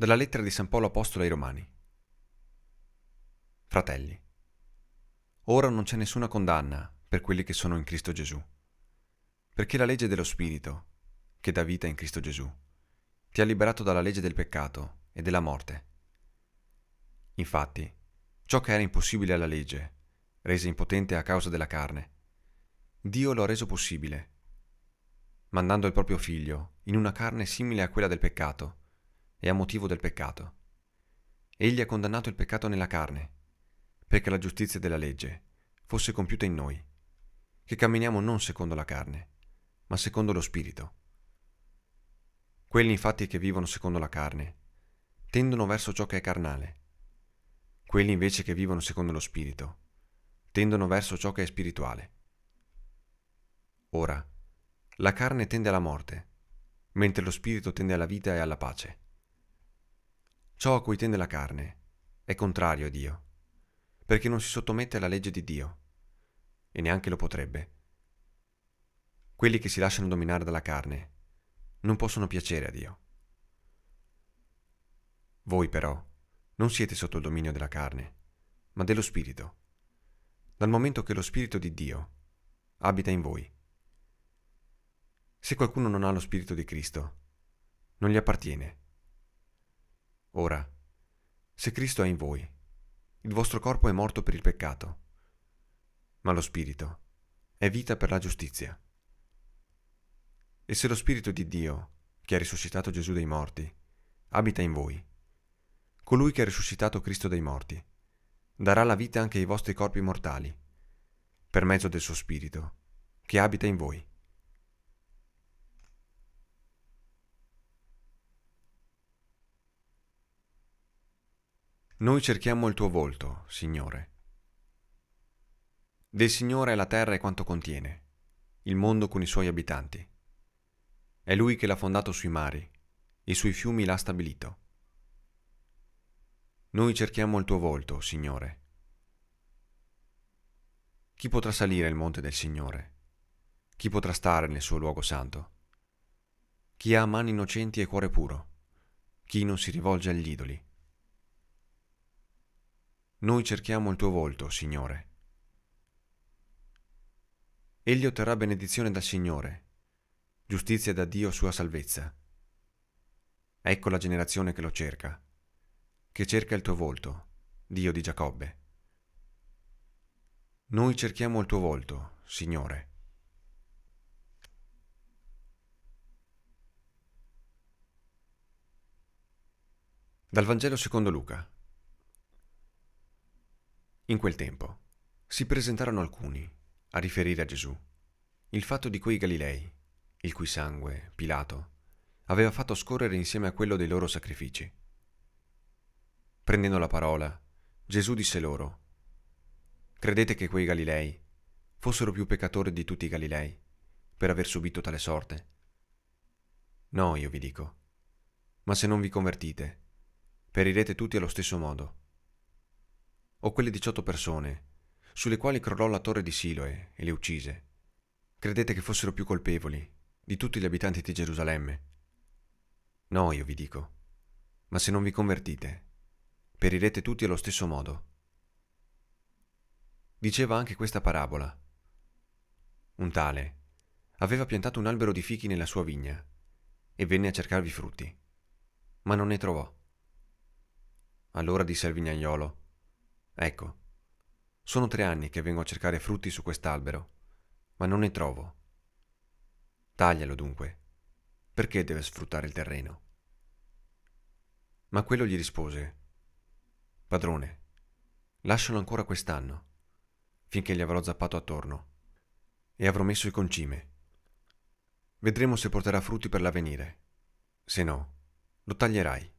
Dalla lettera di San Paolo Apostolo ai Romani. Fratelli, ora non c'è nessuna condanna per quelli che sono in Cristo Gesù, perché la legge dello Spirito, che dà vita in Cristo Gesù, ti ha liberato dalla legge del peccato e della morte. Infatti, ciò che era impossibile alla legge, reso impotente a causa della carne, Dio lo ha reso possibile, mandando il proprio figlio in una carne simile a quella del peccato e a motivo del peccato. Egli ha condannato il peccato nella carne, perché la giustizia della legge fosse compiuta in noi, che camminiamo non secondo la carne, ma secondo lo Spirito. Quelli infatti che vivono secondo la carne tendono verso ciò che è carnale, quelli invece che vivono secondo lo Spirito tendono verso ciò che è spirituale. Ora, la carne tende alla morte, mentre lo Spirito tende alla vita e alla pace. Ciò a cui tende la carne è contrario a Dio, perché non si sottomette alla legge di Dio, e neanche lo potrebbe. Quelli che si lasciano dominare dalla carne non possono piacere a Dio. Voi però non siete sotto il dominio della carne, ma dello Spirito, dal momento che lo Spirito di Dio abita in voi. Se qualcuno non ha lo Spirito di Cristo, non gli appartiene. Ora, se Cristo è in voi, il vostro corpo è morto per il peccato, ma lo Spirito è vita per la giustizia. E se lo Spirito di Dio, che ha risuscitato Gesù dai morti, abita in voi, colui che ha risuscitato Cristo dai morti, darà la vita anche ai vostri corpi mortali, per mezzo del suo Spirito, che abita in voi. Noi cerchiamo il tuo volto, Signore. Del Signore è la terra e quanto contiene, il mondo con i suoi abitanti. È Lui che l'ha fondato sui mari e sui fiumi l'ha stabilito. Noi cerchiamo il tuo volto, Signore. Chi potrà salire il monte del Signore? Chi potrà stare nel suo luogo santo? Chi ha mani innocenti e cuore puro? Chi non si rivolge agli idoli? Noi cerchiamo il tuo volto, Signore. Egli otterrà benedizione dal Signore, giustizia da Dio sua salvezza. Ecco la generazione che lo cerca, che cerca il tuo volto, Dio di Giacobbe. Noi cerchiamo il tuo volto, Signore. Dal Vangelo secondo Luca. In quel tempo si presentarono alcuni a riferire a Gesù il fatto di quei Galilei, il cui sangue Pilato aveva fatto scorrere insieme a quello dei loro sacrifici. Prendendo la parola, Gesù disse loro, Credete che quei Galilei fossero più peccatori di tutti i Galilei per aver subito tale sorte? No, io vi dico, ma se non vi convertite, perirete tutti allo stesso modo o quelle 18 persone, sulle quali crollò la torre di Siloe e le uccise. Credete che fossero più colpevoli di tutti gli abitanti di Gerusalemme? No, io vi dico. Ma se non vi convertite, perirete tutti allo stesso modo. Diceva anche questa parabola. Un tale aveva piantato un albero di fichi nella sua vigna e venne a cercarvi frutti, ma non ne trovò. Allora disse al vignaiolo, Ecco, sono tre anni che vengo a cercare frutti su quest'albero, ma non ne trovo. Taglialo dunque. Perché deve sfruttare il terreno? Ma quello gli rispose, Padrone, lascialo ancora quest'anno, finché gli avrò zappato attorno, e avrò messo il concime. Vedremo se porterà frutti per l'avvenire. Se no, lo taglierai.